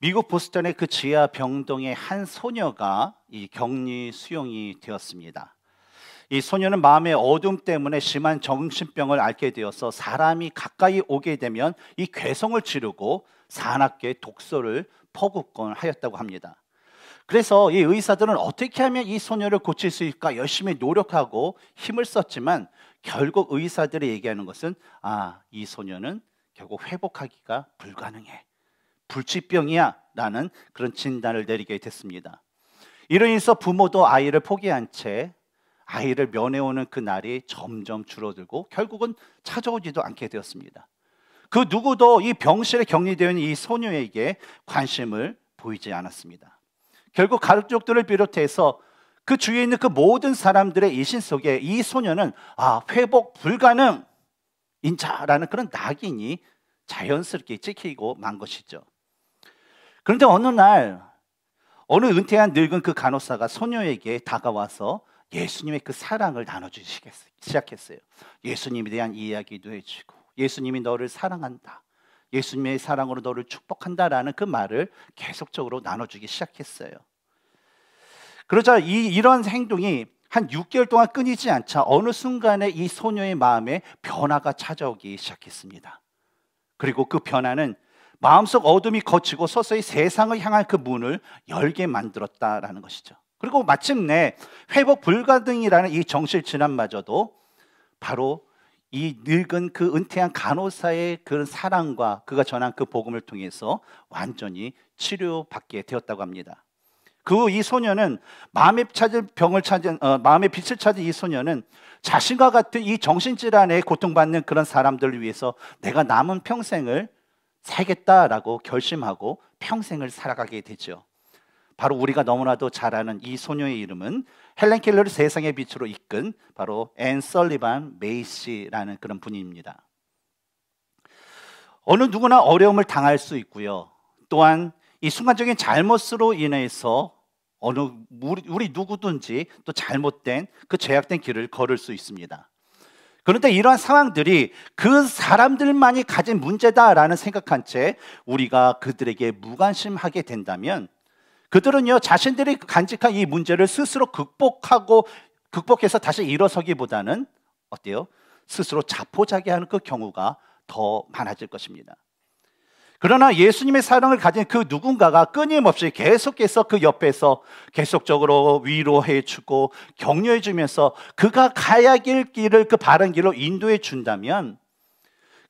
미국 보스턴의 그 지하 병동의 한 소녀가 이 격리 수용이 되었습니다. 이 소녀는 마음의 어둠 때문에 심한 정신병을 앓게 되어서 사람이 가까이 오게 되면 이 괴성을 지르고 사납게 독소를 퍼붓곤 하였다고 합니다. 그래서 이 의사들은 어떻게 하면 이 소녀를 고칠 수 있을까 열심히 노력하고 힘을 썼지만 결국 의사들이 얘기하는 것은 아, 이 소녀는 결국 회복하기가 불가능해. 불치병이야 라는 그런 진단을 내리게 됐습니다. 이로 인해서 부모도 아이를 포기한 채 아이를 면해오는 그 날이 점점 줄어들고 결국은 찾아오지도 않게 되었습니다. 그 누구도 이 병실에 격리되어 있는 이 소녀에게 관심을 보이지 않았습니다. 결국 가족들을 비롯해서 그 주위에 있는 그 모든 사람들의 이신 속에 이 소녀는 아, 회복 불가능 인자라는 그런 낙인이 자연스럽게 찍히고 만 것이죠. 그런데 어느 날 어느 은퇴한 늙은 그 간호사가 소녀에게 다가와서 예수님의 그 사랑을 나눠주기 시작했어요. 예수님에 대한 이야기도 해주고 예수님이 너를 사랑한다. 예수님의 사랑으로 너를 축복한다라는 그 말을 계속적으로 나눠주기 시작했어요. 그러자 이, 이런 행동이 한 6개월 동안 끊이지 않자 어느 순간에 이 소녀의 마음에 변화가 찾아오기 시작했습니다. 그리고 그 변화는 마음속 어둠이 거치고 서서히 세상을 향할 그 문을 열게 만들었다라는 것이죠. 그리고 마침내 회복 불가능이라는 이 정실 진환마저도 바로 이 늙은 그 은퇴한 간호사의 그런 사랑과 그가 전한 그 복음을 통해서 완전히 치료받게 되었다고 합니다. 그이 후 소녀는 마음의 찾은 병을 찾은 어, 마음의 빛을 찾은 이 소녀는 자신과 같은 이 정신 질환에 고통받는 그런 사람들을 위해서 내가 남은 평생을 살겠다라고 결심하고 평생을 살아가게 되죠. 바로 우리가 너무나도 잘 아는 이 소녀의 이름은 헬렌 켈러를 세상의 빛으로 이끈 바로 앤 썰리반 메이시라는 그런 분입니다. 어느 누구나 어려움을 당할 수 있고요. 또한 이 순간적인 잘못으로 인해서 어느 우리, 우리 누구든지 또 잘못된 그 죄악된 길을 걸을 수 있습니다. 그런데 이러한 상황들이 그 사람들만이 가진 문제다라는 생각한 채 우리가 그들에게 무관심하게 된다면 그들은요 자신들이 간직한 이 문제를 스스로 극복하고 극복해서 다시 일어서기보다는 어때요? 스스로 자포자기하는 그 경우가 더 많아질 것입니다. 그러나 예수님의 사랑을 가진 그 누군가가 끊임없이 계속해서 그 옆에서 계속적으로 위로해 주고 격려해 주면서 그가 가야 길 길을 그 바른 길로 인도해 준다면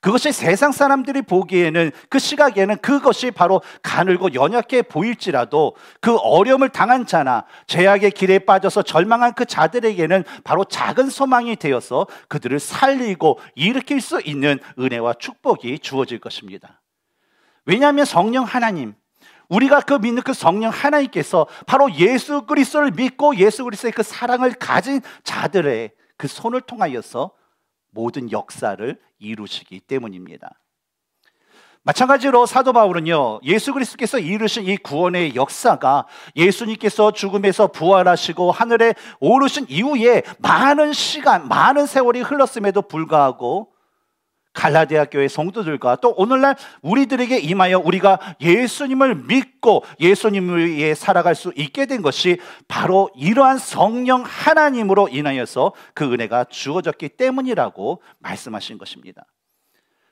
그것이 세상 사람들이 보기에는 그 시각에는 그것이 바로 가늘고 연약해 보일지라도 그 어려움을 당한 자나 제약의 길에 빠져서 절망한 그 자들에게는 바로 작은 소망이 되어서 그들을 살리고 일으킬 수 있는 은혜와 축복이 주어질 것입니다. 왜냐하면 성령 하나님, 우리가 그 믿는 그 성령 하나님께서 바로 예수 그리스도를 믿고 예수 그리스도의 그 사랑을 가진 자들의 그 손을 통하여서 모든 역사를 이루시기 때문입니다. 마찬가지로 사도 바울은요, 예수 그리스도께서 이루신 이 구원의 역사가 예수님께서 죽음에서 부활하시고 하늘에 오르신 이후에 많은 시간, 많은 세월이 흘렀음에도 불구하고 갈라디아 교회 성도들과 또 오늘날 우리들에게 임하여 우리가 예수님을 믿고 예수님을 위해 살아갈 수 있게 된 것이 바로 이러한 성령 하나님으로 인하여서 그 은혜가 주어졌기 때문이라고 말씀하신 것입니다.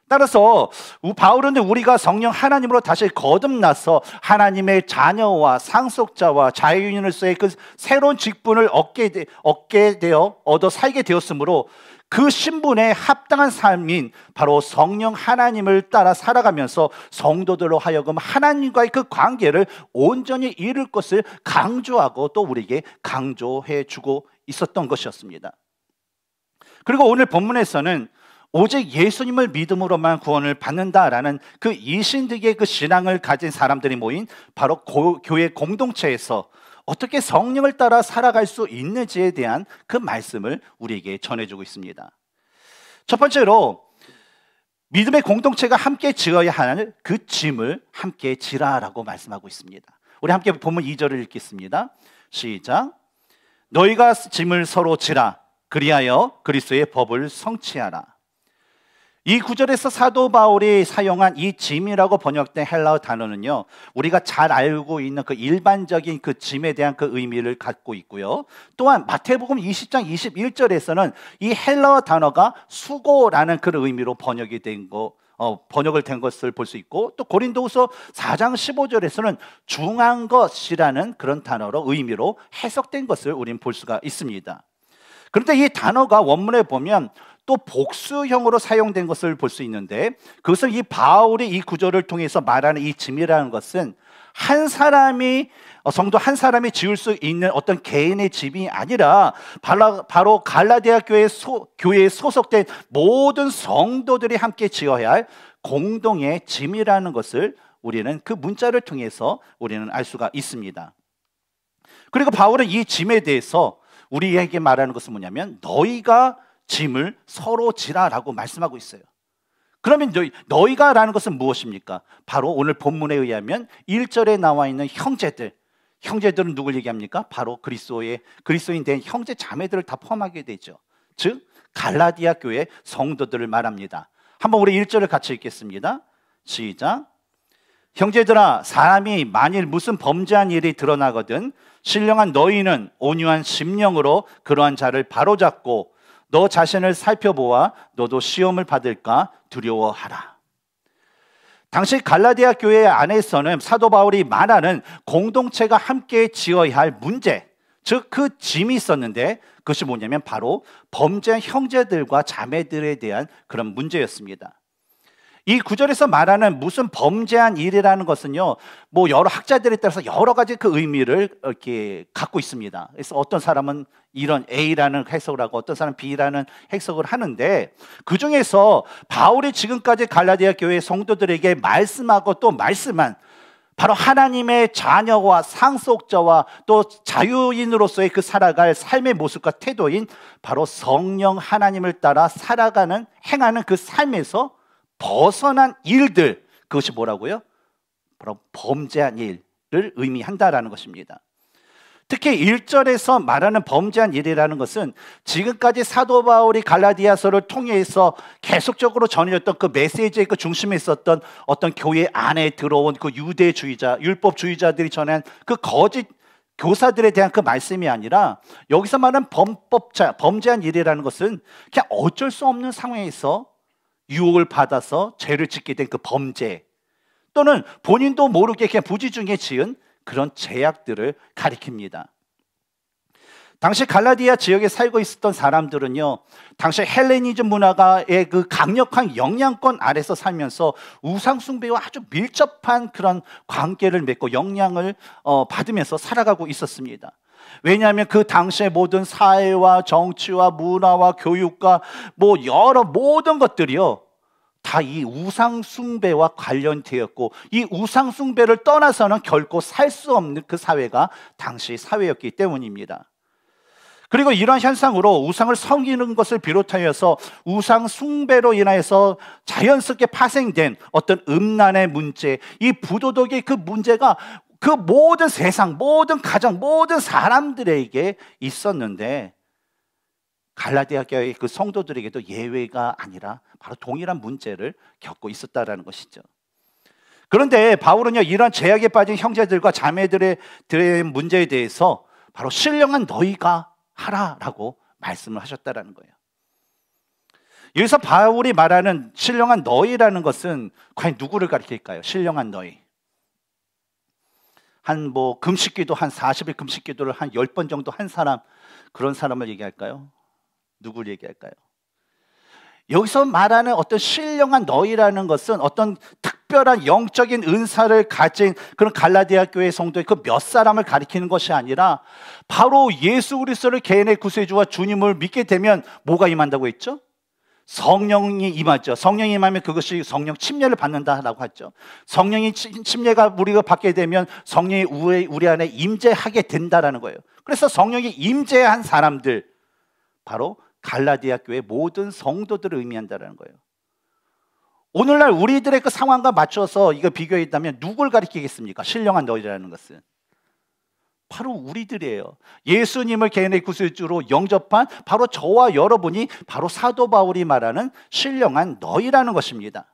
따라서 바울은 우리가 성령 하나님으로 다시 거듭나서 하나님의 자녀와 상속자와 자유인으로서의 그 새로운 직분을 얻게, 얻게 되어 얻어 살게 되었으므로 그 신분에 합당한 삶인 바로 성령 하나님을 따라 살아가면서 성도들로 하여금 하나님과의 그 관계를 온전히 이룰 것을 강조하고 또 우리에게 강조해 주고 있었던 것이었습니다. 그리고 오늘 본문에서는 오직 예수님을 믿음으로만 구원을 받는다라는 그 이신득의 그 신앙을 가진 사람들이 모인 바로 고, 교회 공동체에서 어떻게 성령을 따라 살아갈 수 있는지에 대한 그 말씀을 우리에게 전해주고 있습니다. 첫 번째로 믿음의 공동체가 함께 지어야 하는 그 짐을 함께 지라라고 말씀하고 있습니다. 우리 함께 보면 2절을 읽겠습니다. 시작. 너희가 짐을 서로 지라 그리하여 그리스의 법을 성취하라. 이 구절에서 사도 바울이 사용한 이 짐이라고 번역된 헬라어 단어는요, 우리가 잘 알고 있는 그 일반적인 그 짐에 대한 그 의미를 갖고 있고요. 또한 마태복음 20장 21절에서는 이 헬라어 단어가 수고라는 그런 의미로 번역이 된 거, 어, 번역을 된 것을 볼 수 있고, 또 고린도후서 4장 15절에서는 중한 것이라는 그런 단어로 의미로 해석된 것을 우리는 볼 수가 있습니다. 그런데 이 단어가 원문에 보면 또 복수형으로 사용된 것을 볼 수 있는데 그것을이 바울이 이 구절을 통해서 말하는 이 짐이라는 것은 한 사람이 어, 성도 한 사람이 지을 수 있는 어떤 개인의 짐이 아니라 바로, 갈라디아 교회 소, 교회에 소속된 모든 성도들이 함께 지어야 할 공동의 짐이라는 것을 우리는 그 문자를 통해서 우리는 알 수가 있습니다. 그리고 바울은 이 짐에 대해서 우리에게 말하는 것은 뭐냐면 너희가 짐을 서로 지라라고 말씀하고 있어요. 그러면 너희, 너희가라는 것은 무엇입니까? 바로 오늘 본문에 의하면 1절에 나와 있는 형제들. 형제들은 누굴 얘기합니까? 바로 그리스도의 그리스도인 된 형제 자매들을 다 포함하게 되죠. 즉 갈라디아 교회 성도들을 말합니다. 한번 우리 1절을 같이 읽겠습니다. 시작. 형제들아 사람이 만일 무슨 범죄한 일이 드러나거든 신령한 너희는 온유한 심령으로 그러한 자를 바로잡고 너 자신을 살펴보아 너도 시험을 받을까 두려워하라. 당시 갈라디아 교회 안에서는 사도 바울이 말하는 공동체가 함께 지어야 할 문제, 즉 그 짐이 있었는데 그것이 뭐냐면 바로 범죄 형제들과 자매들에 대한 그런 문제였습니다. 이 구절에서 말하는 무슨 범죄한 일이라는 것은요, 뭐 여러 학자들에 따라서 여러 가지 그 의미를 이렇게 갖고 있습니다. 그래서 어떤 사람은 이런 A라는 해석을 하고 어떤 사람은 B라는 해석을 하는데 그 중에서 바울이 지금까지 갈라디아 교회 성도들에게 말씀하고 또 말씀한 바로 하나님의 자녀와 상속자와 또 자유인으로서의 그 살아갈 삶의 모습과 태도인 바로 성령 하나님을 따라 살아가는 행하는 그 삶에서 벗어난 일들 그것이 뭐라고요? 범죄한 일을 의미한다라는 것입니다. 특히 1절에서 말하는 범죄한 일이라는 것은 지금까지 사도 바울이 갈라디아서를 통해서 계속적으로 전해졌던 그 메시지의 그 중심에 있었던 어떤 교회 안에 들어온 그 유대주의자, 율법주의자들이 전한 그 거짓 교사들에 대한 그 말씀이 아니라 여기서 말하는 범법자, 범죄한 일이라는 것은 그냥 어쩔 수 없는 상황에서 유혹을 받아서 죄를 짓게 된 그 범죄 또는 본인도 모르게 그냥 부지중에 지은 그런 죄악들을 가리킵니다. 당시 갈라디아 지역에 살고 있었던 사람들은요, 당시 헬레니즘 문화가의 그 강력한 영향권 아래서 살면서 우상숭배와 아주 밀접한 그런 관계를 맺고 영향을 어, 받으면서 살아가고 있었습니다. 왜냐하면 그 당시의 모든 사회와 정치와 문화와 교육과 뭐 여러 모든 것들이요. 다 이 우상숭배와 관련되었고 이 우상숭배를 떠나서는 결코 살 수 없는 그 사회가 당시 사회였기 때문입니다. 그리고 이러한 현상으로 우상을 섬기는 것을 비롯하여서 우상 숭배로 인하여서 자연스럽게 파생된 어떤 음란의 문제, 이 부도덕의 그 문제가 그 모든 세상, 모든 가정, 모든 사람들에게 있었는데 갈라디아 교회의 그 성도들에게도 예외가 아니라 바로 동일한 문제를 겪고 있었다라는 것이죠. 그런데 바울은요 이러한 죄악에 빠진 형제들과 자매들의 문제에 대해서 바로 신령한 너희가 하라라고 말씀을 하셨다라는 거예요. 여기서 바울이 말하는 신령한 너희라는 것은 과연 누구를 가리킬까요? 신령한 너희. 한뭐 금식기도 한 40일 금식기도를 한 10번 정도 한 사람 그런 사람을 얘기할까요? 누구를 얘기할까요? 여기서 말하는 어떤 신령한 너희라는 것은 어떤 특별한 영적인 은사를 가진 그런 갈라디아 교회 성도의 그 몇 사람을 가리키는 것이 아니라 바로 예수 그리스도를 개인의 구세주와 주님을 믿게 되면 뭐가 임한다고 했죠? 성령이 임하죠. 성령이 임하면 그것이 성령 침례를 받는다라고 하죠. 성령이 침례가 우리가 받게 되면 성령이 우리 안에 임재하게 된다라는 거예요. 그래서 성령이 임재한 사람들 바로 갈라디아 교회 모든 성도들을 의미한다라는 거예요. 오늘날 우리들의 그 상황과 맞춰서 이거 비교했다면 누굴 가리키겠습니까? 신령한 너희라는 것은 바로 우리들이에요. 예수님을 개인의 구세주로 영접한 바로 저와 여러분이 바로 사도 바울이 말하는 신령한 너희라는 것입니다.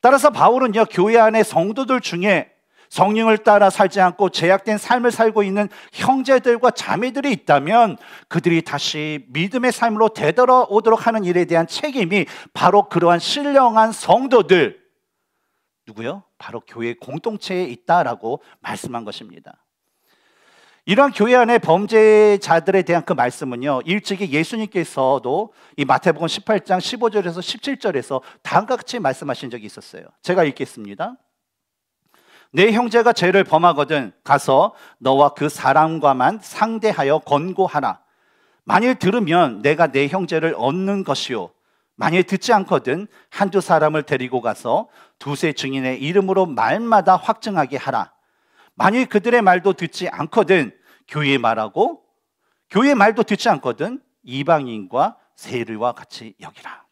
따라서 바울은요 교회 안에 성도들 중에 성령을 따라 살지 않고 제약된 삶을 살고 있는 형제들과 자매들이 있다면 그들이 다시 믿음의 삶으로 되돌아오도록 하는 일에 대한 책임이 바로 그러한 신령한 성도들 누구요? 바로 교회 공동체에 있다라고 말씀한 것입니다. 이러한 교회 안에 범죄자들에 대한 그 말씀은요, 일찍이 예수님께서도 이 마태복음 18장 15절에서 17절에서 다음과 같이 말씀하신 적이 있었어요. 제가 읽겠습니다. 내 형제가 죄를 범하거든 가서 너와 그 사람과만 상대하여 권고하라. 만일 들으면 내가 내 형제를 얻는 것이요. 만일 듣지 않거든 한두 사람을 데리고 가서 두세 증인의 이름으로 말마다 확증하게 하라. 만일 그들의 말도 듣지 않거든 교회 말하고 교회 말도 듣지 않거든 이방인과 세리와 같이 여기라.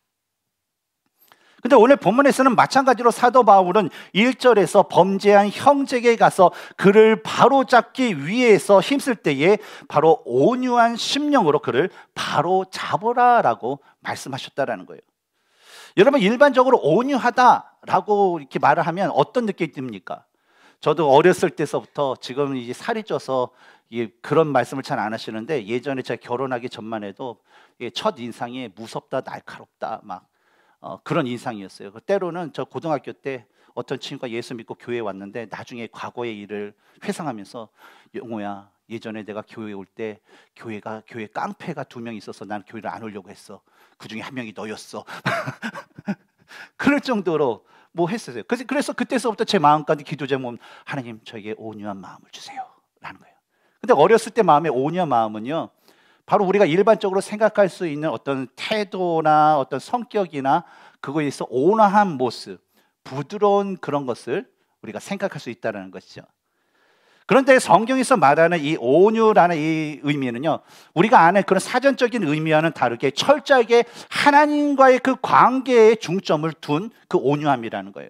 근데 오늘 본문에서는 마찬가지로 사도 바울은 1절에서 범죄한 형제에게 가서 그를 바로잡기 위해서 힘쓸 때에 바로 온유한 심령으로 그를 바로잡으라라고 말씀하셨다라는 거예요. 여러분 일반적으로 온유하다라고 이렇게 말을 하면 어떤 느낌이 듭니까? 저도 어렸을 때서부터 지금 이제 살이 쪄서 예, 그런 말씀을 잘 안 하시는데 예전에 제가 결혼하기 전만 해도 예, 첫 인상이 무섭다 날카롭다 막 어, 그런 인상이었어요. 그 때로는 저 고등학교 때 어떤 친구가 예수 믿고 교회에 왔는데 나중에 과거의 일을 회상하면서 영호야 예전에 내가 교회에 올 때 교회가 교회 깡패가 두 명 있어서 난 교회를 안 오려고 했어. 그 중에 한 명이 너였어. 그럴 정도로 뭐 했었어요. 그래서, 그래서 그때서부터 제 마음까지 기도 제목은 하나님 저에게 온유한 마음을 주세요. 라는 거예요. 근데 어렸을 때 마음의 온유한 마음은요. 바로 우리가 일반적으로 생각할 수 있는 어떤 태도나 어떤 성격이나 그거에 있어 온화한 모습, 부드러운 그런 것을 우리가 생각할 수 있다는 것이죠. 그런데 성경에서 말하는 이 온유라는 이 의미는요, 우리가 아는 그런 사전적인 의미와는 다르게 철저하게 하나님과의 그 관계에 중점을 둔 그 온유함이라는 거예요.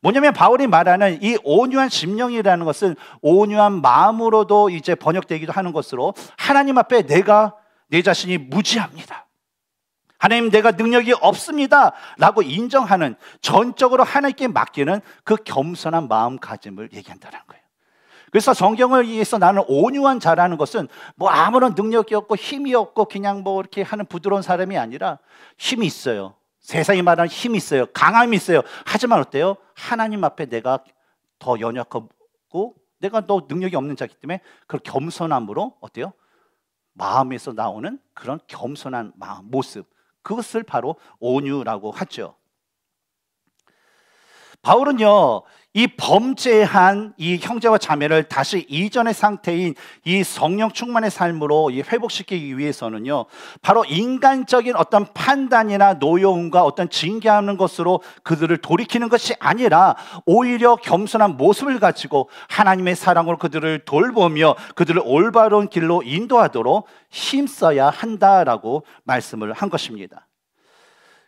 뭐냐면 바울이 말하는 이 온유한 심령이라는 것은 온유한 마음으로도 이제 번역되기도 하는 것으로 하나님 앞에 내가 내 자신이 무지합니다. 하나님 내가 능력이 없습니다. 라고 인정하는 전적으로 하나님께 맡기는 그 겸손한 마음가짐을 얘기한다는 거예요. 그래서 성경을 위해서 나는 온유한 자라는 것은 뭐 아무런 능력이 없고 힘이 없고 그냥 뭐 이렇게 하는 부드러운 사람이 아니라 힘이 있어요. 세상이 말하는 힘이 있어요. 강함이 있어요. 하지만 어때요? 하나님 앞에 내가 더 연약하고 내가 더 능력이 없는 자기 때문에 그 겸손함으로 어때요? 마음에서 나오는 그런 겸손한 마음, 모습. 그것을 바로 온유라고 하죠. 바울은요, 이 범죄한 이 형제와 자매를 다시 이전의 상태인 이 성령 충만의 삶으로 회복시키기 위해서는요, 바로 인간적인 어떤 판단이나 노여움과 어떤 징계하는 것으로 그들을 돌이키는 것이 아니라 오히려 겸손한 모습을 가지고 하나님의 사랑으로 그들을 돌보며 그들을 올바른 길로 인도하도록 힘써야 한다라고 말씀을 한 것입니다.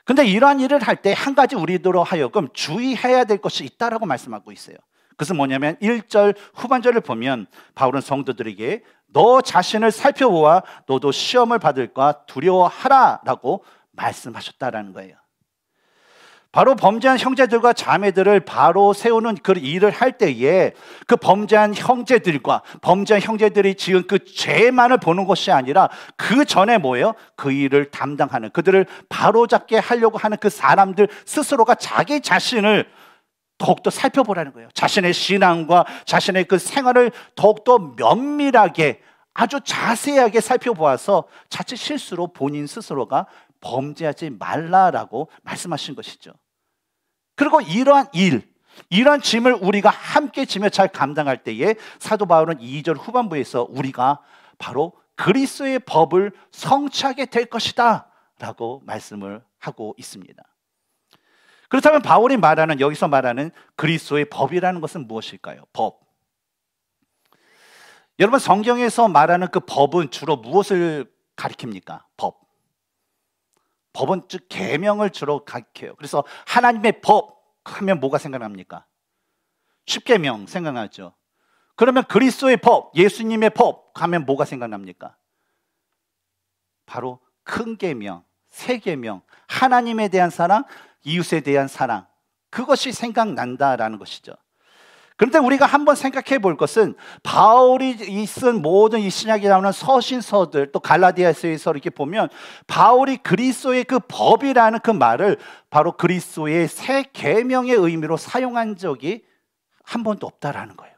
근데 이러한 일을 할 때 한 가지 우리들로 하여금 주의해야 될 것이 있다라고 말씀하고 있어요. 그것은 뭐냐면 1절 후반절을 보면 바울은 성도들에게 너 자신을 살펴보아 너도 시험을 받을까 두려워하라라고 말씀하셨다라는 거예요. 바로 범죄한 형제들과 자매들을 바로 세우는 그 일을 할 때에 그 범죄한 형제들과 범죄한 형제들이 지은 그 죄만을 보는 것이 아니라 그 전에 뭐예요? 그 일을 담당하는 그들을 바로잡게 하려고 하는 그 사람들 스스로가 자기 자신을 더욱더 살펴보라는 거예요. 자신의 신앙과 자신의 그 생활을 더욱더 면밀하게 아주 자세하게 살펴보아서 자칫 실수로 본인 스스로가 범죄하지 말라라고 말씀하신 것이죠. 그리고 이러한 일, 이러한 짐을 우리가 함께 짐에 잘 감당할 때에 사도 바울은 2절 후반부에서 우리가 바로 그리스의 법을 성취하게 될 것이다 라고 말씀을 하고 있습니다. 그렇다면 바울이 말하는 여기서 말하는 그리스의 법이라는 것은 무엇일까요? 법. 여러분 성경에서 말하는 그 법은 주로 무엇을 가리킵니까? 법. 법은 즉 계명을 주로 가르켜요 그래서 하나님의 법 하면 뭐가 생각납니까? 십계명 생각나죠. 그러면 그리스도의 법, 예수님의 법 하면 뭐가 생각납니까? 바로 큰 계명, 세 계명, 하나님에 대한 사랑, 이웃에 대한 사랑. 그것이 생각난다라는 것이죠. 그런데 우리가 한번 생각해 볼 것은 바울이 쓴 모든 이 신약에 나오는 서신서들 또 갈라디아서에서 이렇게 보면 바울이 그리스도의 그 법이라는 그 말을 바로 그리스도의 새 계명의 의미로 사용한 적이 한 번도 없다라는 거예요.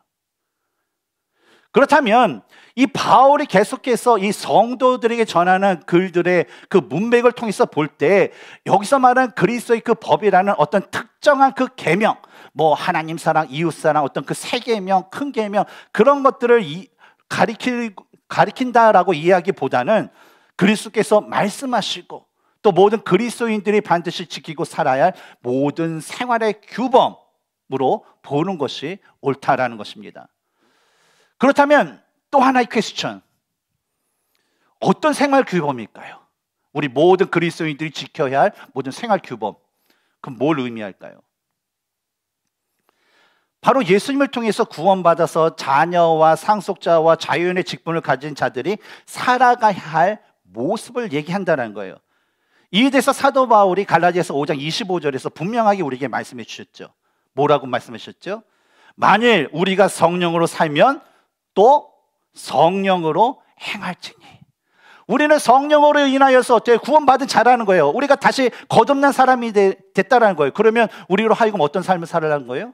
그렇다면 이 바울이 계속해서 이 성도들에게 전하는 글들의 그 문맥을 통해서 볼 때 여기서 말하는 그리스도의 그 법이라는 어떤 특정한 그 계명 뭐 하나님 사랑, 이웃 사랑, 어떤 그 세계명, 큰 계명 그런 것들을 이, 가리킬, 가리킨다라고 이야기보다는 그리스도께서 말씀하시고 또 모든 그리스도인들이 반드시 지키고 살아야 할 모든 생활의 규범으로 보는 것이 옳다라는 것입니다. 그렇다면 또 하나의 퀘스천. 어떤 생활 규범일까요? 우리 모든 그리스도인들이 지켜야 할 모든 생활 규범. 그럼 뭘 의미할까요? 바로 예수님을 통해서 구원받아서 자녀와 상속자와 자유인의 직분을 가진 자들이 살아가야 할 모습을 얘기한다는 거예요. 이에 대해서 사도 바울이 갈라디아서 5장 25절에서 분명하게 우리에게 말씀해 주셨죠. 뭐라고 말씀해 셨죠 만일 우리가 성령으로 살면 또 성령으로 행할지니. 우리는 성령으로 인하여서 어때 구원받은 자라는 거예요. 우리가 다시 거듭난 사람이 됐다라는 거예요. 그러면 우리로 하여금 어떤 삶을 살라는 거예요?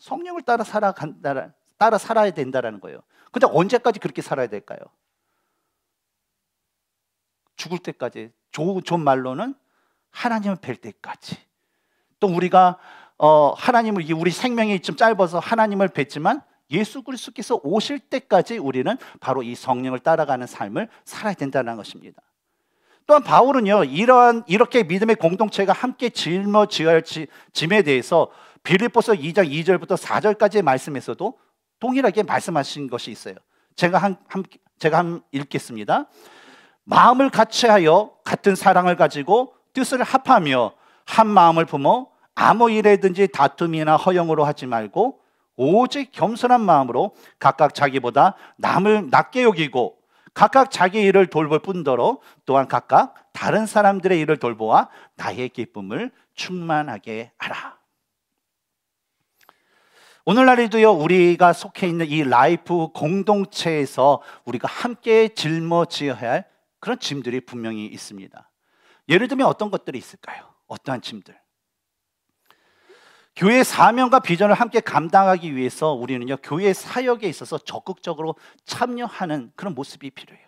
성령을 따라 살아간다 따라 살아야 된다라는 거예요. 근데 언제까지 그렇게 살아야 될까요? 죽을 때까지 좋은 말로는 하나님을 뵐 때까지 또 우리가 어, 하나님을 우리 생명이 좀 짧아서 하나님을 뵀지만 예수 그리스도께서 오실 때까지 우리는 바로 이 성령을 따라가는 삶을 살아야 된다는 것입니다. 또한 바울은요 이러한 이렇게 믿음의 공동체가 함께 짊어져야 할 짐에 대해서 빌립보서 2장 2절부터 4절까지의 말씀에서도 동일하게 말씀하신 것이 있어요. 제가 한, 한 제가 한 읽겠습니다. 마음을 같이하여 같은 사랑을 가지고 뜻을 합하며 한 마음을 품어 아무 일에든지 다툼이나 허영으로 하지 말고 오직 겸손한 마음으로 각각 자기보다 남을 낮게 여기고 각각 자기 일을 돌볼 뿐더러 또한 각각 다른 사람들의 일을 돌보아 나의 기쁨을 충만하게 하라. 오늘날에도요, 우리가 속해 있는 이 라이프 공동체에서 우리가 함께 짊어지어야 할 그런 짐들이 분명히 있습니다. 예를 들면 어떤 것들이 있을까요? 어떠한 짐들? 교회의 사명과 비전을 함께 감당하기 위해서 우리는요, 교회 사역에 있어서 적극적으로 참여하는 그런 모습이 필요해요.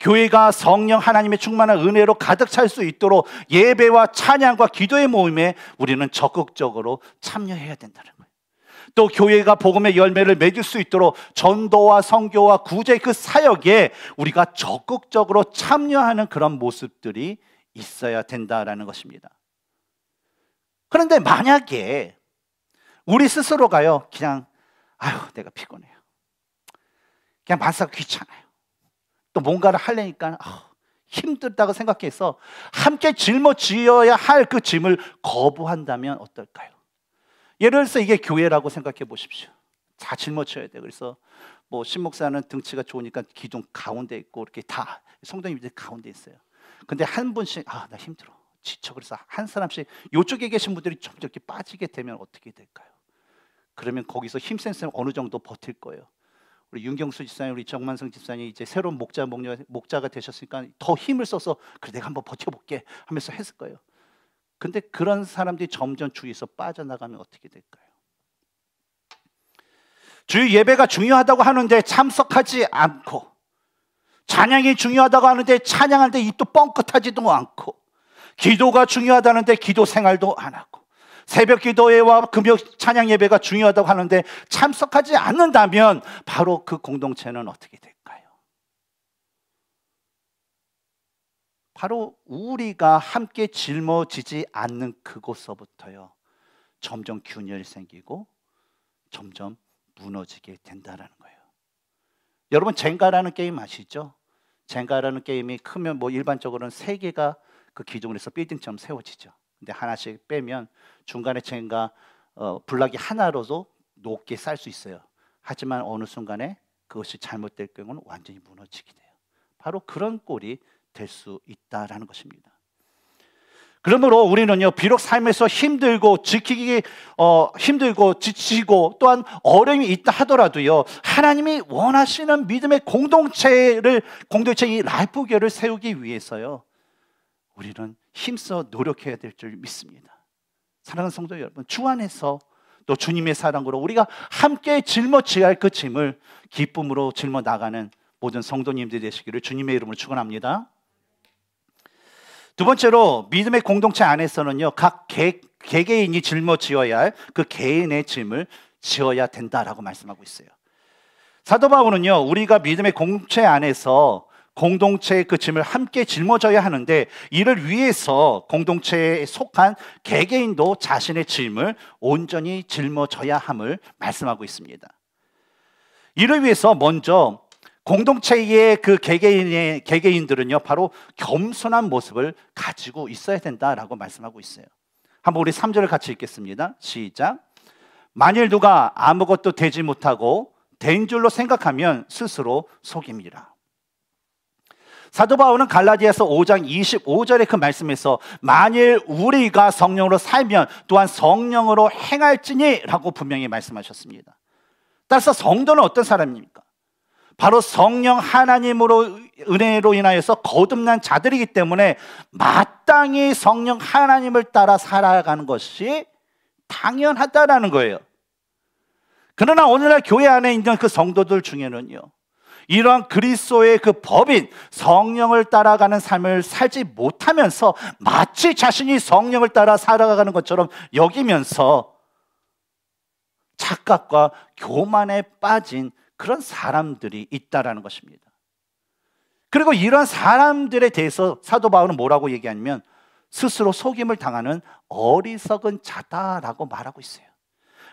교회가 성령 하나님의 충만한 은혜로 가득 찰 수 있도록 예배와 찬양과 기도의 모임에 우리는 적극적으로 참여해야 된다는 거예요. 또 교회가 복음의 열매를 맺을 수 있도록 전도와 성교와 구제 그 사역에 우리가 적극적으로 참여하는 그런 모습들이 있어야 된다라는 것입니다. 그런데 만약에 우리 스스로가요, 그냥, 아유, 내가 피곤해요. 그냥 반사 귀찮아요. 또 뭔가를 하려니까 어, 힘들다고 생각해서 함께 짊어 지어야 할 그 짐을 거부한다면 어떨까요? 예를 들어서 이게 교회라고 생각해 보십시오. 다 짊어쳐야 돼. 그래서 뭐 신목사는 등치가 좋으니까 기둥 가운데 있고 이렇게 다 성도님 이 가운데 있어요. 근데 한 분씩 아 나 힘들어 지쳐 그래서 한 사람씩 요쪽에 계신 분들이 좀 이렇게 빠지게 되면 어떻게 될까요? 그러면 거기서 힘센 사람 어느 정도 버틸 거예요. 우리 윤경수 집사님, 우리 정만성 집사님 이제 새로운 목자 목녀, 목자가 되셨으니까 더 힘을 써서 그래 내가 한번 버텨볼게 하면서 했을 거예요. 근데 그런 사람들이 점점 주위에서 빠져나가면 어떻게 될까요? 주 예배가 중요하다고 하는데 참석하지 않고 찬양이 중요하다고 하는데 찬양하는 입도 뻥끗하지도 않고 기도가 중요하다는데 기도 생활도 안 하고 새벽 기도회와 금역 찬양 예배가 중요하다고 하는데 참석하지 않는다면 바로 그 공동체는 어떻게 돼요? 바로 우리가 함께 짊어지지 않는 그곳서부터요. 점점 균열이 생기고 점점 무너지게 된다라는 거예요. 여러분 젠가라는 게임 아시죠? 젠가라는 게임이 크면 뭐 일반적으로는 세 개가 그 기둥을 해서 빌딩처럼 세워지죠. 근데 하나씩 빼면 중간에 젠가 어, 블락이 하나로도 높게 쌀 수 있어요. 하지만 어느 순간에 그것이 잘못될 경우는 완전히 무너지게 돼요. 바로 그런 꼴이 될수 있다라는 것입니다. 그러므로 우리는요, 비록 삶에서 힘들고 지키기 어, 힘들고 지치고 또한 어려움이 있다 하더라도요, 하나님이 원하시는 믿음의 공동체를 공동체 이 라이프교를 세우기 위해서요, 우리는 힘써 노력해야 될 줄 믿습니다. 사랑하는 성도 여러분, 주 안에서 또 주님의 사랑으로 우리가 함께 짊어지야 할그 짐을 기쁨으로 짊어 나가는 모든 성도님들 되시기를 주님의 이름으로 축원합니다. 두 번째로 믿음의 공동체 안에서는요, 각 개, 개인이 짊어 지어야 할 그 개인의 짐을 지어야 된다라고 말씀하고 있어요. 사도 바울은요, 우리가 믿음의 공동체 안에서 공동체의 그 짐을 함께 짊어져야 하는데 이를 위해서 공동체에 속한 개개인도 자신의 짐을 온전히 짊어져야 함을 말씀하고 있습니다. 이를 위해서 먼저 공동체의 그 개개인의 개개인들은요 바로 겸손한 모습을 가지고 있어야 된다라고 말씀하고 있어요. 한번 우리 3절을 같이 읽겠습니다. 시작. 만일 누가 아무것도 되지 못하고 된 줄로 생각하면 스스로 속입니다. 사도 바울은 갈라디아서 5장 25절의 그 말씀에서 만일 우리가 성령으로 살면 또한 성령으로 행할지니라고 분명히 말씀하셨습니다. 따라서 성도는 어떤 사람입니까? 바로 성령 하나님으로 은혜로 인하여서 거듭난 자들이기 때문에 마땅히 성령 하나님을 따라 살아가는 것이 당연하다라는 거예요. 그러나 오늘날 교회 안에 있는 그 성도들 중에는요. 이러한 그리스도의 그 법인 성령을 따라가는 삶을 살지 못하면서 마치 자신이 성령을 따라 살아가는 것처럼 여기면서 착각과 교만에 빠진 그런 사람들이 있다라는 것입니다. 그리고 이러한 사람들에 대해서 사도 바울은 뭐라고 얘기하냐면 스스로 속임을 당하는 어리석은 자다라고 말하고 있어요.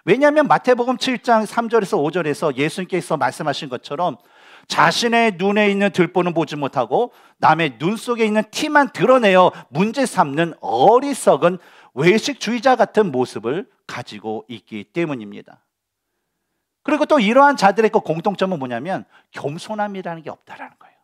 왜냐하면 마태복음 7장 3절에서 5절에서 예수님께서 말씀하신 것처럼 자신의 눈에 있는 들보는 보지 못하고 남의 눈 속에 있는 티만 드러내어 문제 삼는 어리석은 외식주의자 같은 모습을 가지고 있기 때문입니다. 그리고 또 이러한 자들의 그 공통점은 뭐냐면 겸손함이라는 게 없다라는 거예요.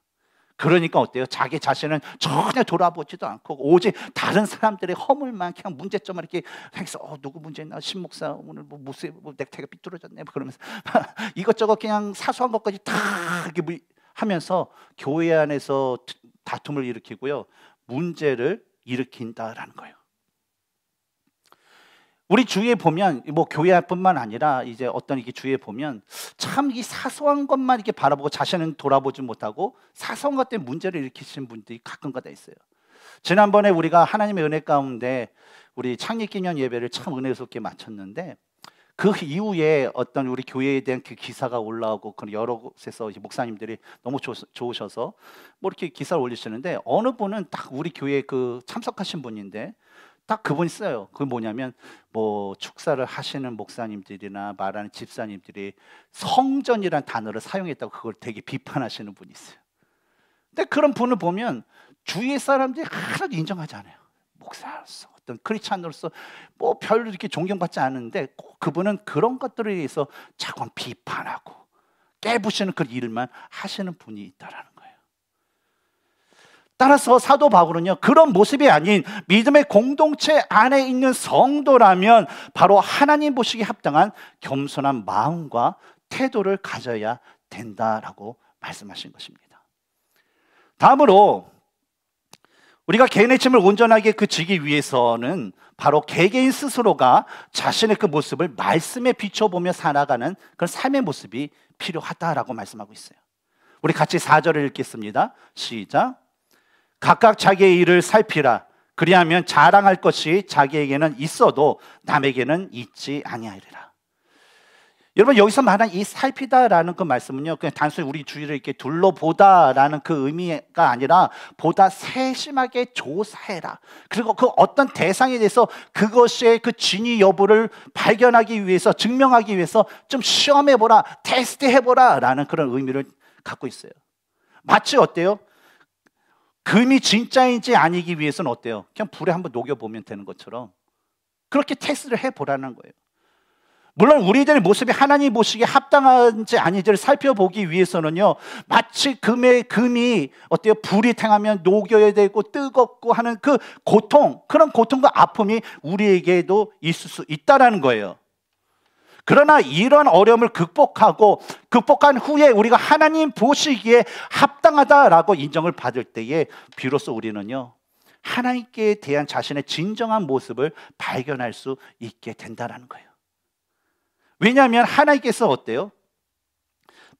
그러니까 어때요? 자기 자신은 전혀 돌아보지도 않고 오직 다른 사람들의 허물만 그냥 문제점을 이렇게 해서 어, 누구 문제 있나 신 목사 오늘 뭐 무슨 뭐 넥타이가 삐뚤어졌네 뭐 그러면서 이것저것 그냥 사소한 것까지 다 이렇게 뭐 하면서 교회 안에서 다툼을 일으키고요 문제를 일으킨다라는 거예요. 우리 주위에 보면 뭐 교회뿐만 아니라 이제 어떤 이게 주위에 보면 참 이 사소한 것만 이렇게 바라보고 자신은 돌아보지 못하고 사소한 것 때문에 문제를 일으키시는 분들이 가끔가다 있어요. 지난번에 우리가 하나님의 은혜 가운데 우리 창립 기념 예배를 참 은혜스럽게 마쳤는데 그 이후에 어떤 우리 교회에 대한 그 기사가 올라오고 그 여러 곳에서 목사님들이 너무 좋으셔서 뭐 이렇게 기사를 올리시는데 어느 분은 딱 우리 교회 그 참석하신 분인데 딱 그분이 써요. 그게 뭐냐면 뭐 축사를 하시는 목사님들이나 말하는 집사님들이 성전이란 단어를 사용했다고 그걸 되게 비판하시는 분이 있어요. 근데 그런 분을 보면 주위의 사람들이 하나도 인정하지 않아요. 목사로서 어떤 크리스천으로서뭐 별로 이렇게 존경받지 않는데 그분은 그런 것들에 의해서 자꾸 비판하고 깨부시는 그 일만 하시는 분이 있다라는 따라서 사도 바울은요, 그런 모습이 아닌 믿음의 공동체 안에 있는 성도라면 바로 하나님 보시기에 합당한 겸손한 마음과 태도를 가져야 된다라고 말씀하신 것입니다. 다음으로 우리가 개인의 짐을 온전하게 그치기 위해서는 바로 개개인 스스로가 자신의 그 모습을 말씀에 비춰보며 살아가는 그런 삶의 모습이 필요하다라고 말씀하고 있어요. 우리 같이 4절을 읽겠습니다. 시작. 각각 자기의 일을 살피라. 그리하면 자랑할 것이 자기에게는 있어도 남에게는 있지 아니하리라. 여러분 여기서 말한 이 살피다라는 그 말씀은요 그냥 단순히 우리 주위를 이렇게 둘러보다라는 그 의미가 아니라 보다 세심하게 조사해라 그리고 그 어떤 대상에 대해서 그것의 그 진위 여부를 발견하기 위해서 증명하기 위해서 좀 시험해보라 테스트해보라라는 그런 의미를 갖고 있어요 마치 어때요? 금이 진짜인지 아니기 위해서는 어때요? 그냥 불에 한번 녹여보면 되는 것처럼 그렇게 테스트를 해보라는 거예요. 물론 우리들의 모습이 하나님 보시기에 합당한지 아닌지를 살펴보기 위해서는요, 마치 금의 금이 어때요? 불이 탱하면 녹여야 되고 뜨겁고 하는 그 고통, 그런 고통과 아픔이 우리에게도 있을 수 있다라는 거예요. 그러나 이런 어려움을 극복하고 극복한 후에 우리가 하나님 보시기에 합당하다라고 인정을 받을 때에 비로소 우리는요. 하나님께 대한 자신의 진정한 모습을 발견할 수 있게 된다라는 거예요. 왜냐하면 하나님께서 어때요?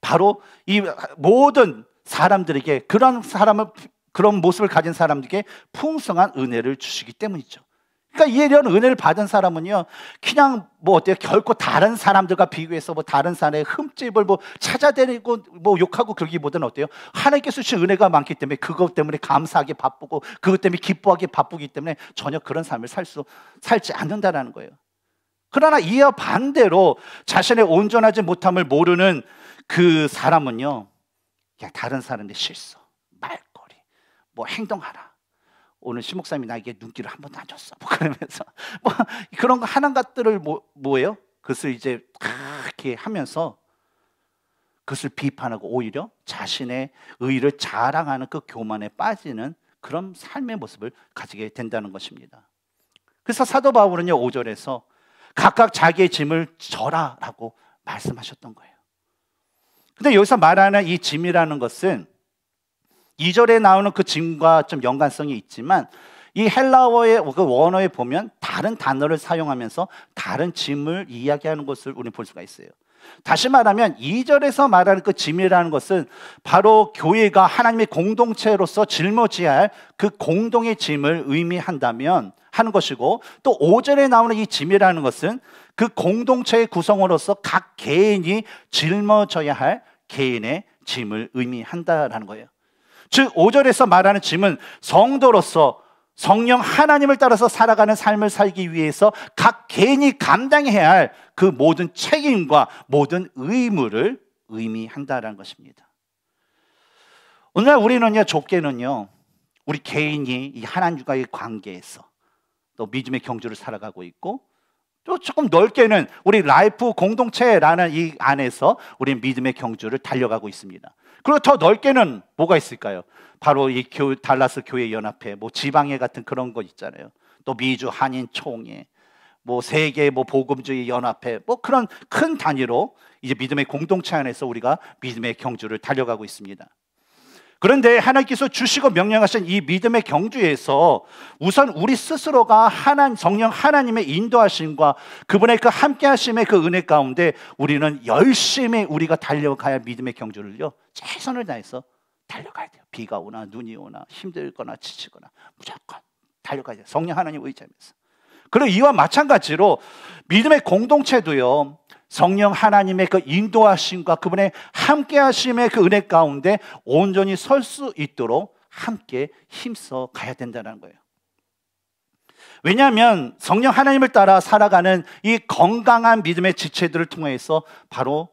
바로 이 모든 사람들에게 그런 사람을 그런 모습을 가진 사람들에게 풍성한 은혜를 주시기 때문이죠. 그러니까 예리한 은혜를 받은 사람은요, 그냥 뭐 어때요? 결코 다른 사람들과 비교해서 뭐 다른 사람의 흠집을 뭐 찾아내고 뭐 욕하고 그러기보다는 어때요? 하나님께서 주신 은혜가 많기 때문에 그것 때문에 감사하게 바쁘고 그것 때문에 기뻐하게 바쁘기 때문에 전혀 그런 삶을 살 수, 살지 않는다라는 거예요. 그러나 이와 반대로 자신의 온전하지 못함을 모르는 그 사람은요, 그냥 다른 사람의 실수, 말거리, 뭐 행동하라. 오늘 시목사님이 나에게 눈길을 한 번도 줬어. 뭐 그러면서 뭐 그런 거 하는 것들을 뭐, 뭐예요? 그것을 이제 그렇게 하면서 그것을 비판하고 오히려 자신의 의를 자랑하는 그 교만에 빠지는 그런 삶의 모습을 가지게 된다는 것입니다. 그래서 사도 바울은요 5절에서 각각 자기의 짐을 져라라고 말씀하셨던 거예요. 근데 여기서 말하는 이 짐이라는 것은 2절에 나오는 그 짐과 좀 연관성이 있지만 이 헬라어의 그 원어에 보면 다른 단어를 사용하면서 다른 짐을 이야기하는 것을 우리는 볼 수가 있어요. 다시 말하면 2절에서 말하는 그 짐이라는 것은 바로 교회가 하나님의 공동체로서 짊어지야할 그 공동의 짐을 의미한다면 하는 것이고 또 5절에 나오는 이 짐이라는 것은 그 공동체의 구성으로서 각 개인이 짊어져야 할 개인의 짐을 의미한다라는 거예요. 즉 5절에서 말하는 짐은 성도로서 성령 하나님을 따라서 살아가는 삶을 살기 위해서 각 개인이 감당해야 할 그 모든 책임과 모든 의무를 의미한다라는 것입니다. 오늘 우리는요, 좁게는요, 우리 개인이 이 하나님과의 관계에서 또 믿음의 경주를 살아가고 있고 또 조금 넓게는 우리 라이프 공동체라는 이 안에서 우리 믿음의 경주를 달려가고 있습니다. 그리고 더 넓게는 뭐가 있을까요? 바로 이 교, 달라스 교회 연합회, 뭐 지방회 같은 그런 거 있잖아요. 또 미주 한인 총회, 뭐 세계 뭐 복음주의 연합회, 뭐 그런 큰 단위로 이제 믿음의 공동체 안에서 우리가 믿음의 경주를 달려가고 있습니다. 그런데 하나님께서 주시고 명령하신 이 믿음의 경주에서 우선 우리 스스로가 하나님 성령 하나님의 인도하심과 그분의 그 함께 하심의 그 은혜 가운데 우리는 열심히 우리가 달려가야 믿음의 경주를요. 최선을 다해서 달려가야 돼요. 비가 오나 눈이 오나 힘들거나 지치거나 무조건 달려가야 돼요. 성령 하나님 의지하면서. 그리고 이와 마찬가지로 믿음의 공동체도요. 성령 하나님의 그 인도하심과 그분의 함께하심의 그 은혜 가운데 온전히 설 수 있도록 함께 힘써 가야 된다는 거예요. 왜냐하면 성령 하나님을 따라 살아가는 이 건강한 믿음의 지체들을 통해서 바로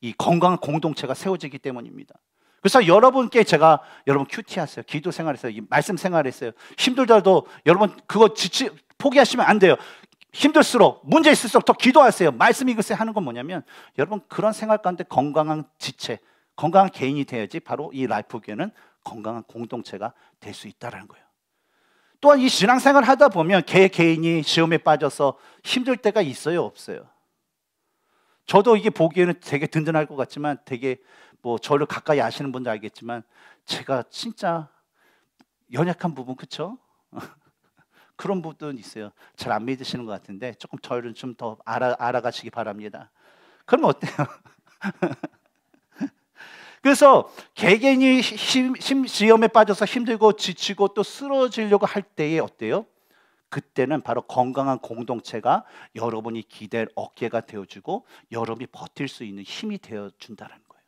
이 건강한 공동체가 세워지기 때문입니다. 그래서 여러분께 제가 여러분 큐티 하세요. 기도 생활했어요. 말씀 생활했어요. 힘들더라도 여러분 그거 지치 포기하시면 안 돼요. 힘들수록 문제 있을수록 더 기도하세요. 말씀 읽으세요 하는 건 뭐냐면 여러분 그런 생활 가운데 건강한 지체, 건강한 개인이 되어야지 바로 이 라이프 교회는 건강한 공동체가 될 수 있다라는 거예요. 또한 이 신앙생활 하다 보면 개 개인이 시험에 빠져서 힘들 때가 있어요, 없어요. 저도 이게 보기에는 되게 든든할 것 같지만 되게 뭐 저를 가까이 아시는 분들 알겠지만 제가 진짜 연약한 부분 그쵸? 그런 부분 있어요. 잘 안 믿으시는 것 같은데 조금 저를 좀더 알아 알아가시기 바랍니다. 그럼 어때요? 그래서 개개인이 힘, 힘, 시험에 빠져서 힘들고 지치고 또 쓰러지려고 할 때에 어때요? 그때는 바로 건강한 공동체가 여러분이 기댈 어깨가 되어주고 여러분이 버틸 수 있는 힘이 되어준다는 거예요.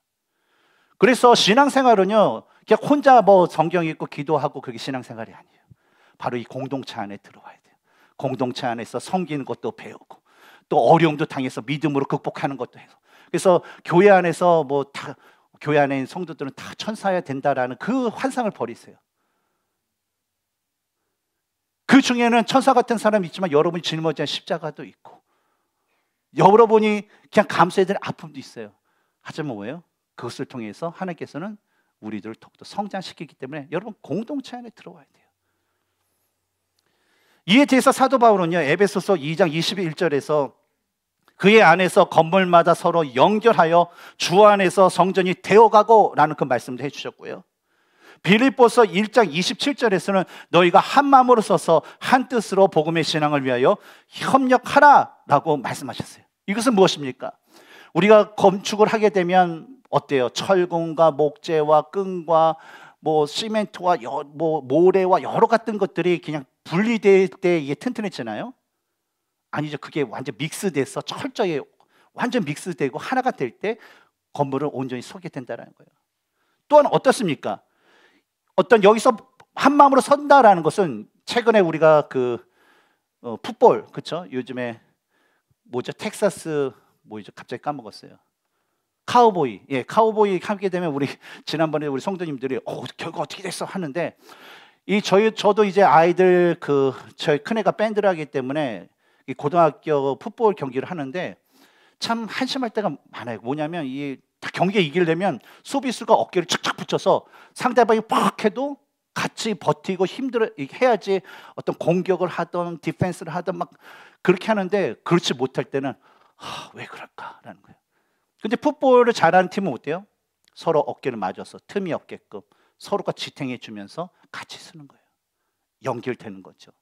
그래서 신앙생활은요, 그냥 혼자 뭐 성경 읽고 기도하고 그게 신앙생활이 아니에요. 바로 이 공동체 안에 들어와야 돼요. 공동체 안에서 섬기는 것도 배우고 또 어려움도 당해서 믿음으로 극복하는 것도 해서 그래서 교회 안에서 뭐 다 교회 안에 있는 성도들은 다 천사야 된다라는 그 환상을 버리세요. 그 중에는 천사 같은 사람이 있지만 여러분이 짊어진 십자가도 있고 여러분이 그냥 감수해야 될 아픔도 있어요. 하지만 뭐예요? 그것을 통해서 하나님께서는 우리들을 더욱더 성장시키기 때문에 여러분 공동체 안에 들어와야 돼요. 이에 대해서 사도 바울은요, 에베소서 2장 21절에서 그의 안에서 건물마다 서로 연결하여 주 안에서 성전이 되어가고 라는 그 말씀도 해주셨고요. 빌립보서 1장 27절에서는 너희가 한 마음으로 서서 한 뜻으로 복음의 신앙을 위하여 협력하라라고 말씀하셨어요. 이것은 무엇입니까? 우리가 건축을 하게 되면 어때요? 철근과 목재와 끈과 뭐 시멘트와 여, 뭐 모래와 여러 같은 것들이 그냥 분리될 때 이게 튼튼했잖아요 아니죠. 그게 완전 믹스돼서 철저히 완전 믹스되고 하나가 될 때 건물을 온전히 서게 된다는 거예요. 또한 어떻습니까? 어떤 여기서 한 마음으로 선다라는 것은 최근에 우리가 그 어, 풋볼 그렇죠? 요즘에 뭐죠? 텍사스 뭐죠? 갑자기 까먹었어요. 카우보이 예 카우보이 함께 되면 우리 지난번에 우리 성도님들이 어 결과 어떻게 됐어 하는데 이 저희 저도 이제 아이들 그 저희 큰애가 밴드를 하기 때문에 이 고등학교 풋볼 경기를 하는데 참 한심할 때가 많아요. 뭐냐면 이 경기에 이기려면 수비수가 어깨를 착착 붙여서 상대방이 팍 해도 같이 버티고 힘들어 해야지 어떤 공격을 하던 디펜스를 하던 막 그렇게 하는데 그렇지 못할 때는 아, 왜 그럴까라는 거예요. 근데 풋볼을 잘하는 팀은 어때요? 서로 어깨를 맞아서 틈이 없게끔 서로가 지탱해 주면서 같이 쓰는 거예요. 연결되는 거죠.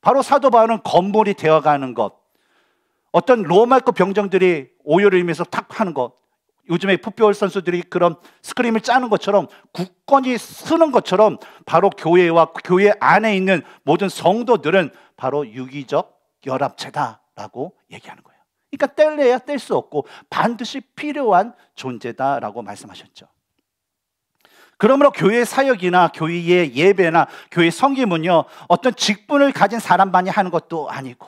바로 사도 바울은 건물이 되어가는 것, 어떤 로마급 병정들이 오열을 이면서 탁 하는 것, 요즘에 풋볼 선수들이 그런 스크림을 짜는 것처럼 굳건히 쓰는 것처럼 바로 교회와 교회 안에 있는 모든 성도들은 바로 유기적 결합체다라고 얘기하는 거예요. 그러니까 뗄래야 뗄 수 없고 반드시 필요한 존재다라고 말씀하셨죠. 그러므로 교회 사역이나 교회의 예배나 교회 성김은요, 어떤 직분을 가진 사람만이 하는 것도 아니고,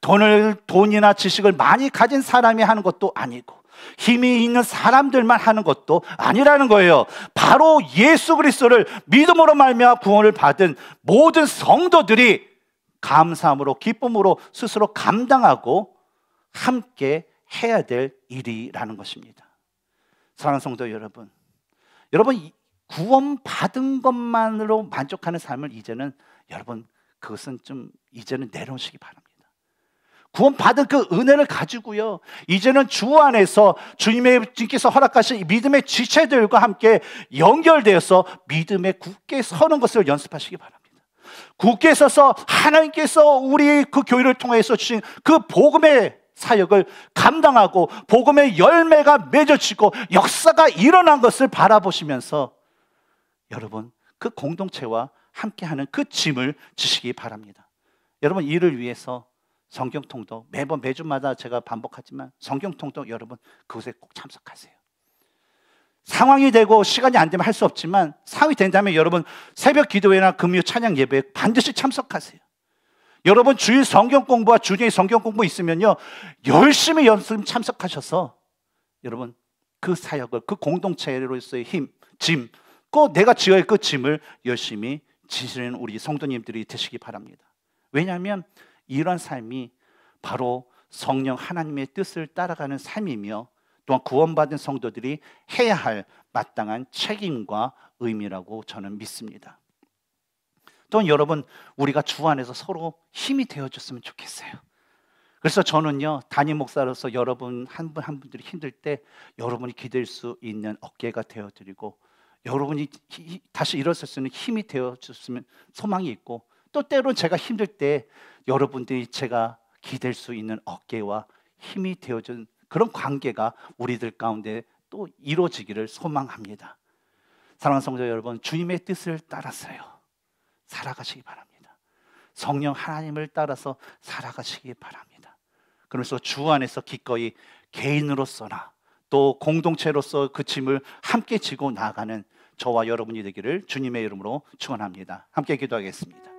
돈을, 돈이나 지식을 많이 가진 사람이 하는 것도 아니고, 힘이 있는 사람들만 하는 것도 아니라는 거예요. 바로 예수 그리스도를 믿음으로 말미암아 구원을 받은 모든 성도들이 감사함으로 기쁨으로 스스로 감당하고 함께 해야 될 일이라는 것입니다. 사랑하는 성도 여러분, 여러분 구원받은 것만으로 만족하는 삶을 이제는 여러분 그것은 좀 이제는 내려오시기 바랍니다. 구원받은 그 은혜를 가지고요. 이제는 주 안에서 주님의 주께서 허락하신 믿음의 지체들과 함께 연결되어서 믿음에 굳게 서는 것을 연습하시기 바랍니다. 굳게 서서 하나님께서 우리 그 교회를 통해서 주신 그 복음의 사역을 감당하고 복음의 열매가 맺어지고 역사가 일어난 것을 바라보시면서 여러분 그 공동체와 함께하는 그 짐을 지시기 바랍니다. 여러분 이를 위해서 성경 통독 매번 매주마다 제가 반복하지만 성경 통독 여러분 그곳에 꼭 참석하세요. 상황이 되고 시간이 안 되면 할 수 없지만 상황이 된다면 여러분 새벽 기도회나 금요 찬양 예배 반드시 참석하세요. 여러분 주일 성경 공부와 주일 성경 공부 있으면요 열심히 연습 참석하셔서 여러분 그 사역을 그 공동체로서의 힘, 짐꼭 내가 지어야 그 짐을 열심히 지시는 우리 성도님들이 되시기 바랍니다. 왜냐하면 이러한 삶이 바로 성령 하나님의 뜻을 따라가는 삶이며 또한 구원받은 성도들이 해야 할 마땅한 책임과 의미라고 저는 믿습니다. 또한 여러분 우리가 주 안에서 서로 힘이 되어줬으면 좋겠어요. 그래서 저는요 담임 목사로서 여러분 한 분한 한 분들이 힘들 때 여러분이 기댈 수 있는 어깨가 되어드리고 여러분이 다시 일어설 수 있는 힘이 되어 줬으면 소망이 있고 또 때론 제가 힘들 때 여러분들이 제가 기댈 수 있는 어깨와 힘이 되어준 그런 관계가 우리들 가운데 또 이루어지기를 소망합니다. 사랑하는 성도 여러분, 주님의 뜻을 따라서요. 살아가시기 바랍니다. 성령 하나님을 따라서 살아가시기 바랍니다. 그러면서 주 안에서 기꺼이 개인으로서나 또 공동체로서 그 짐을 함께 지고 나가는 저와 여러분이 되기를 주님의 이름으로 축원합니다. 함께 기도하겠습니다.